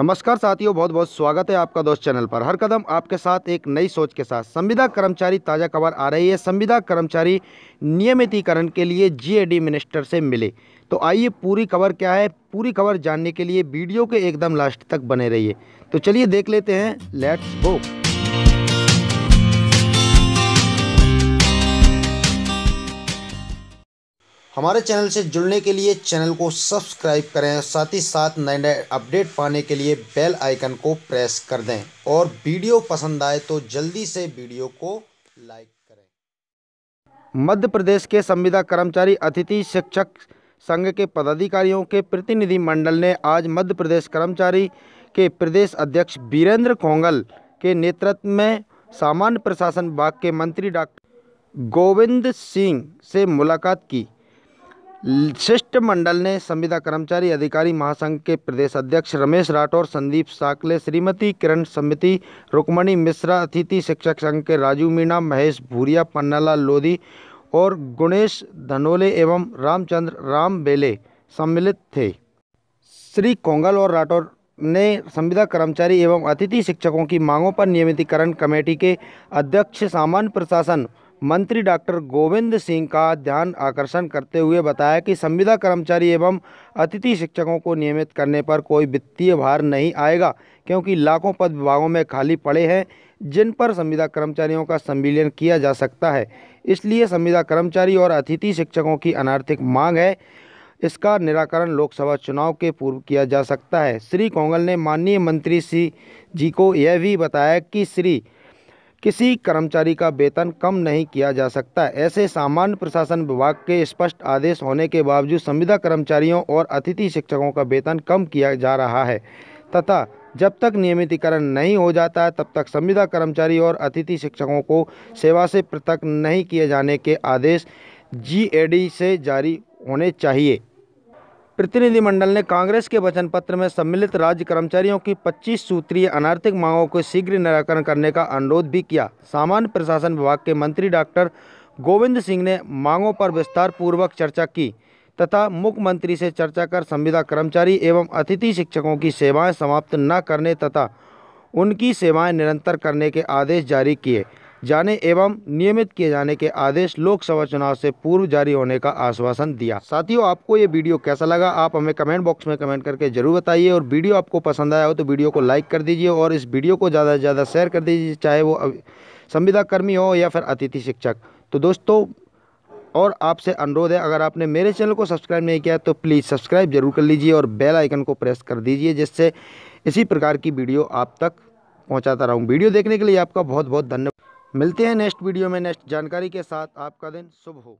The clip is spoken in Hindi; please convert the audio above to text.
नमस्कार साथियों बहुत बहुत स्वागत है आपका दोस्त चैनल पर हर कदम आपके साथ एक नई सोच के साथ संविदा कर्मचारी ताज़ा खबर आ रही है संविदा कर्मचारी नियमितीकरण के लिए जीएडी मिनिस्टर से मिले तो आइए पूरी खबर क्या है पूरी खबर जानने के लिए वीडियो के एकदम लास्ट तक बने रहिए तो चलिए देख लेते हैं लेट्स बुक हमारे चैनल से जुड़ने के लिए चैनल को सब्सक्राइब करें साथ ही साथ नए नए अपडेट पाने के लिए बेल आइकन को प्रेस कर दें और वीडियो पसंद आए तो जल्दी से वीडियो को लाइक करें मध्य प्रदेश के संविदा कर्मचारी अतिथि शिक्षक संघ के पदाधिकारियों के प्रतिनिधि मंडल ने आज मध्य प्रदेश कर्मचारी के प्रदेश अध्यक्ष बीरेंद्र खोंगल के नेतृत्व में सामान्य प्रशासन विभाग के मंत्री डॉक्टर गोविंद सिंह से मुलाकात की शिष्टमंडल ने संविदा कर्मचारी अधिकारी महासंघ के प्रदेश अध्यक्ष रमेश राठौर संदीप साकले श्रीमती किरण समिति रुक्मणी मिश्रा अतिथि शिक्षक संघ के राजू मीणा महेश भूरिया पन्नालाल लोधी और गुणेश धनोले एवं रामचंद्र राम बेले सम्मिलित थे श्री कोंगल और राठौर ने संविदा कर्मचारी एवं अतिथि शिक्षकों की मांगों पर नियमितीकरण कमेटी के अध्यक्ष सामान्य प्रशासन मंत्री डॉक्टर गोविंद सिंह का ध्यान आकर्षण करते हुए बताया कि संविदा कर्मचारी एवं अतिथि शिक्षकों को नियमित करने पर कोई वित्तीय भार नहीं आएगा क्योंकि लाखों पद विभागों में खाली पड़े हैं जिन पर संविदा कर्मचारियों का संविलियन किया जा सकता है इसलिए संविदा कर्मचारी और अतिथि शिक्षकों की अनार्थिक मांग है इसका निराकरण लोकसभा चुनाव के पूर्व किया जा सकता है श्री कोंगल ने माननीय मंत्री श्री जी को यह भी बताया कि श्री किसी कर्मचारी का वेतन कम नहीं किया जा सकता ऐसे सामान्य प्रशासन विभाग के स्पष्ट आदेश होने के बावजूद संविदा कर्मचारियों और अतिथि शिक्षकों का वेतन कम किया जा रहा है तथा जब तक नियमितीकरण नहीं हो जाता है तब तक संविदा कर्मचारी और अतिथि शिक्षकों को सेवा से पृथक नहीं किए जाने के आदेश जीएडी से जारी होने चाहिए प्रतिनिधिमंडल ने कांग्रेस के वचन पत्र में सम्मिलित राज्य कर्मचारियों की 25 सूत्रीय अनार्थिक मांगों को शीघ्र निराकरण करने का अनुरोध भी किया सामान्य प्रशासन विभाग के मंत्री डॉक्टर गोविंद सिंह ने मांगों पर विस्तार पूर्वक चर्चा की तथा मुख्यमंत्री से चर्चा कर संविदा कर्मचारी एवं अतिथि शिक्षकों की सेवाएं समाप्त न करने तथा उनकी सेवाएं निरंतर करने के आदेश जारी किए जाने एवं नियमित किए जाने के आदेश लोकसभा चुनाव से पूर्व जारी होने का आश्वासन दिया साथियों आपको ये वीडियो कैसा लगा आप हमें कमेंट बॉक्स में कमेंट करके जरूर बताइए और वीडियो आपको पसंद आया हो तो वीडियो को लाइक कर दीजिए और इस वीडियो को ज़्यादा से ज़्यादा शेयर कर दीजिए चाहे वो संविदा कर्मी हो या फिर अतिथि शिक्षक तो दोस्तों और आपसे अनुरोध है अगर आपने मेरे चैनल को सब्सक्राइब नहीं किया तो प्लीज़ सब्सक्राइब जरूर कर लीजिए और बेल आइकन को प्रेस कर दीजिए जिससे इसी प्रकार की वीडियो आप तक पहुंचाता रहूं वीडियो देखने के लिए आपका बहुत बहुत धन्यवाद मिलते हैं नेक्स्ट वीडियो में नेक्स्ट जानकारी के साथ आपका दिन शुभ हो